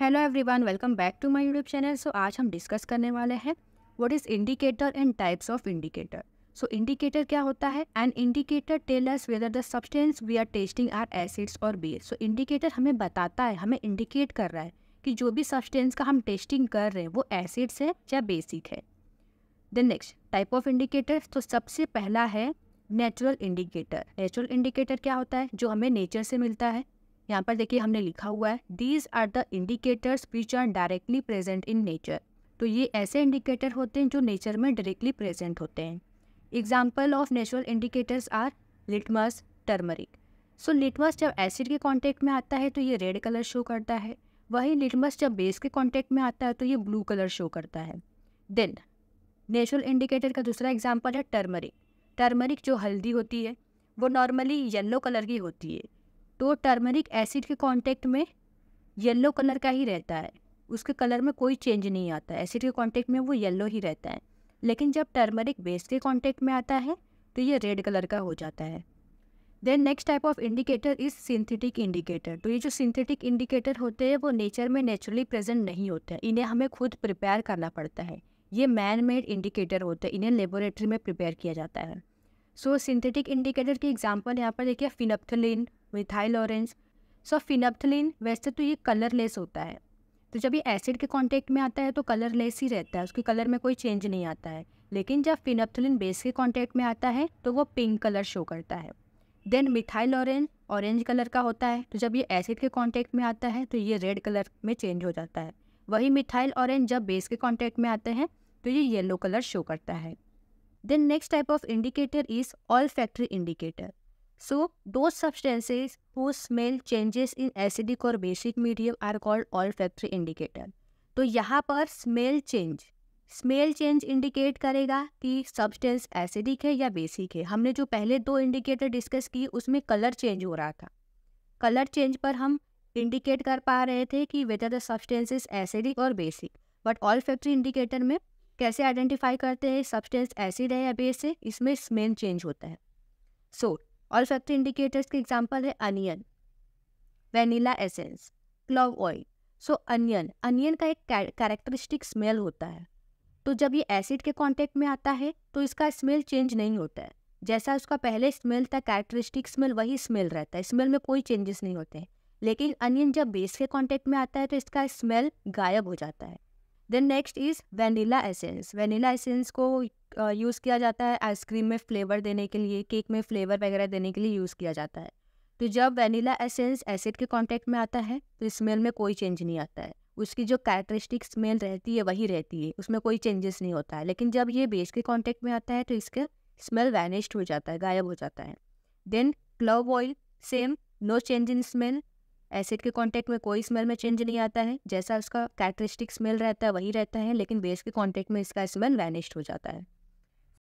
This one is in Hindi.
hello everyone welcome back to my YouTube channel so आज हम डिस्कस करने वाले हैं what is indicator and types of indicator so indicator क्या होता है and indicator tellers whether the substance we are testing are acids और बेस सो इंडिकेटर हमें बताता है हमें इंडिकेट कर रहा है कि जो भी सब्सटेंस का हम टेस्टिंग कर रहे हैं वो एसिड्स है या बेसिक है then next type of indicator तो सबसे पहला है नेचुरल इंडिकेटर नेचुरल इंडिकेटर क्या होता है जो हमें नेचर से मिलता है यहाँ पर देखिए हमने लिखा हुआ है these are the indicators which are directly present in nature तो ये ऐसे इंडिकेटर होते हैं जो नेचर में डायरेक्टली प्रेजेंट होते हैं example of natural indicators are litmus turmeric so litmus जब एसिड के कॉन्टेक्ट में आता है तो ये रेड कलर शो करता है वही लिटमस जब बेस के कॉन्टेक्ट में आता है तो ये ब्लू कलर शो करता है देन नेचुरल इंडिकेटर का दूसरा एग्जाम्पल है टर्मरिक टर्मरिक जो हल्दी होती है वो नॉर्मली येलो कलर की होती है तो टर्मरिक एसिड के कांटेक्ट में येलो कलर का ही रहता है उसके कलर में कोई चेंज नहीं आता एसिड के कांटेक्ट में वो येलो ही रहता है लेकिन जब टर्मरिक बेस के कांटेक्ट में आता है तो ये रेड कलर का हो जाता है then next type of indicator is synthetic indicator तो ये जो सिंथेटिक इंडिकेटर होते हैं वो नेचर में नेचुरली प्रेजेंट नहीं होते हैं इन्हें हमें खुद प्रिपेयर करना पड़ता है ये मैन मेड इंडिकेटर होते हैं इन्हें लेबोरेटरी में प्रिपेयर किया जाता है सो सिंथेटिक इंडिकेटर की एग्जांपल यहाँ पर देखिए फिनप्थलिन मिथाइल ऑरेंज सो फिनपथलिन वैसे तो ये कलरलेस होता है तो जब ये एसिड के कांटेक्ट में आता है तो कलरलेस ही रहता है उसके कलर में कोई चेंज नहीं आता है लेकिन जब फिनप्थलिन बेस के कांटेक्ट में आता है तो वो पिंक कलर शो करता है then methyl orange orange colour का होता है तो जब ये एसिड के कांटेक्ट में आता है तो ये रेड कलर में चेंज हो जाता है वही मिथाइल ऑरेंज जब बेस के कांटेक्ट में आते हैं तो ये येलो कलर शो करता है then next type of indicator is olfactory indicator so दो substances who smell changes in acidic और basic medium are called olfactory indicator तो यहाँ पर smell change smell change indicate करेगा कि सब्सटेंस एसिडिक है या बेसिक है हमने जो पहले दो इंडिकेटर डिस्कस किए उसमें कलर चेंज हो रहा था कलर चेंज पर हम इंडिकेट कर पा रहे थे कि वेदर द इज एसिडिक और basic but olfactory indicator में कैसे आइडेंटिफाई करते हैं सब्सटेंस एसिड है या बेसिक इसमें स्मेल चेंज होता है सो और फैक्टर इंडिकेटर्स के एग्जाम्पल है onion vanilla essence clove oil so onion onion का एक कैरेक्टरिस्टिक स्मेल होता है तो जब ये एसिड के कांटेक्ट में आता है तो इसका स्मेल चेंज नहीं होता है जैसा उसका पहले स्मेल था कैरेक्टरिस्टिक स्मेल वही स्मेल रहता है स्मेल में कोई चेंजेस नहीं होते हैं लेकिन अनियन जब बेस के कांटेक्ट में आता है तो इसका स्मेल गायब हो जाता है then next is vanilla essence vanilla essence को यूज़ किया जाता है आइसक्रीम में फ्लेवर देने के लिए केक में फ्लेवर वगैरह देने के लिए यूज़ किया जाता है तो जब वनीला एसेंस एसिड के कांटेक्ट में आता है तो स्मेल में कोई चेंज नहीं आता है उसकी जो कैरेक्टरिस्टिक स्मेल रहती है वही रहती है उसमें कोई चेंजेस नहीं होता है लेकिन जब ये बेस के कॉन्टेक्ट में आता है तो इसका स्मेल वैनिश्ड हो जाता है गायब हो जाता है then clove oil same no change in smell acid के कांटेक्ट में कोई स्मेल में चेंज नहीं आता है जैसा उसका कैरेक्टरिस्टिक स्मेल रहता है वही रहता है लेकिन बेस के कांटेक्ट में इसका स्मेल वैनिश्ड हो जाता है